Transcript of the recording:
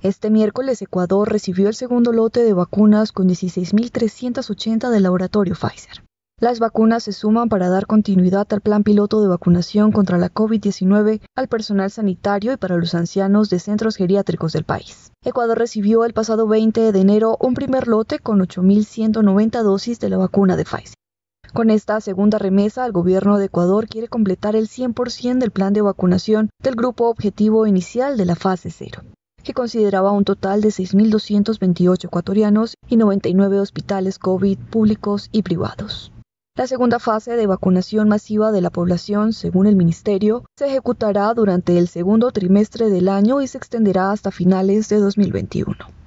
Este miércoles Ecuador recibió el segundo lote de vacunas con 16.380 del laboratorio Pfizer. Las vacunas se suman para dar continuidad al plan piloto de vacunación contra la COVID-19 al personal sanitario y para los ancianos de centros geriátricos del país. Ecuador recibió el pasado 20 de enero un primer lote con 8.190 dosis de la vacuna de Pfizer. Con esta segunda remesa, el gobierno de Ecuador quiere completar el 100% del plan de vacunación del grupo objetivo inicial de la fase 0 que consideraba un total de 6.228 ecuatorianos y 99 hospitales COVID públicos y privados. La segunda fase de vacunación masiva de la población, según el Ministerio, se ejecutará durante el segundo trimestre del año y se extenderá hasta finales de 2021.